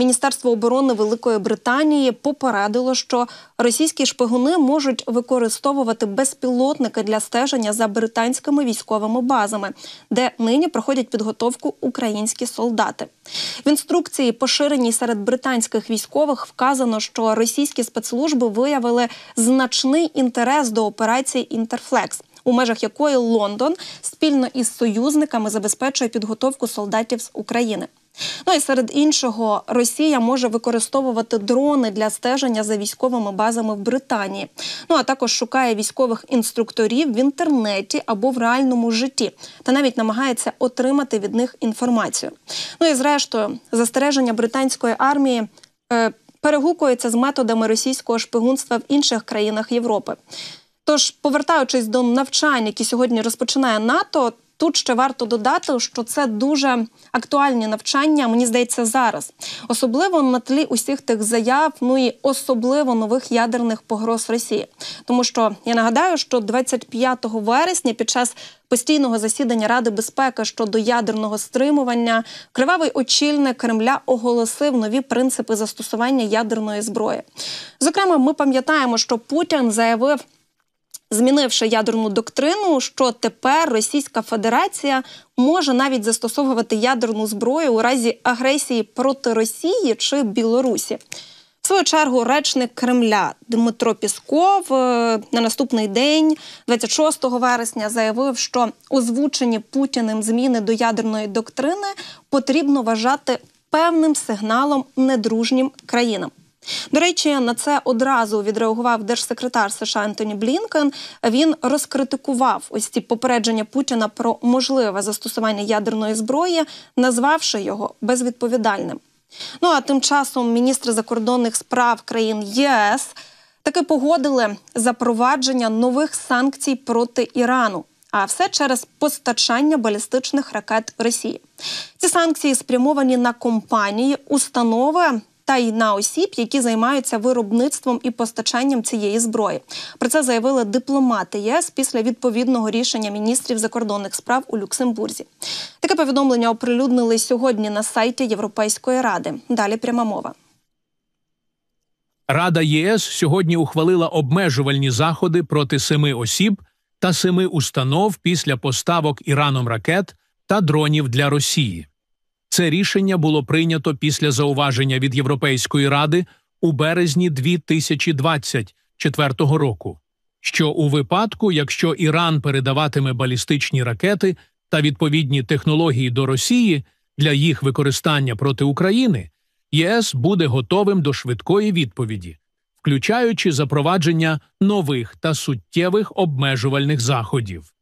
Міністерство оборони Великої Британії попередило, що російські шпигуни можуть використовувати безпілотники для стеження за британськими військовими базами, де нині проходять підготовку українські солдати. В інструкції, поширеній серед британських військових, вказано, що російські спецслужби виявили значний інтерес до операції Інтерфлекс у межах якої Лондон спільно із союзниками забезпечує підготовку солдатів з України. Ну і серед іншого, Росія може використовувати дрони для стеження за військовими базами в Британії. Ну а також шукає військових інструкторів в інтернеті або в реальному житті, та навіть намагається отримати від них інформацію. Ну і зрештою, застереження британської армії. Е, Перегукується з методами російського шпигунства в інших країнах Європи. Тож, повертаючись до навчань, які сьогодні розпочинає НАТО, тут ще варто додати, що це дуже актуальні навчання, мені здається, зараз, особливо на тлі усіх тих заяв, ну і особливо нових ядерних погроз Росії. Тому що я нагадаю, що 25 вересня під час Постійного засідання Ради безпеки щодо ядерного стримування кривавий очільник Кремля оголосив нові принципи застосування ядерної зброї. Зокрема, ми пам'ятаємо, що Путін заявив змінивши ядерну доктрину, що тепер Російська Федерація може навіть застосовувати ядерну зброю у разі агресії проти Росії чи Білорусі. В свою чергу речник Кремля Дмитро Пісков е, на наступний день, 26 вересня, заявив, що озвучені путіним зміни до ядерної доктрини потрібно вважати певним сигналом недружнім країнам. До речі, на це одразу відреагував держсекретар США Ентоні Блінкен. Він розкритикував ось ці попередження Путіна про можливе застосування ядерної зброї, назвавши його безвідповідальним. Ну а тим часом міністри закордонних справ країн ЄС таки погодили запровадження нових санкцій проти Ірану. А все через постачання балістичних ракет Росії. Ці санкції спрямовані на компанії, установи та й на осіб, які займаються виробництвом і постачанням цієї зброї. Про це заявили дипломати ЄС після відповідного рішення міністрів закордонних справ у Люксембурзі. Таке повідомлення оприлюднили сьогодні на сайті Європейської ради. Далі пряма мова. Рада ЄС сьогодні ухвалила обмежувальні заходи проти семи осіб та семи установ після поставок Іраном ракет та дронів для Росії. Це рішення було прийнято після зауваження від Європейської ради у березні 2024 року. Що у випадку, якщо Іран передаватиме балістичні ракети та відповідні технології до Росії для їх використання проти України, ЄС буде готовим до швидкої відповіді, включаючи запровадження нових та суттєвих обмежувальних заходів.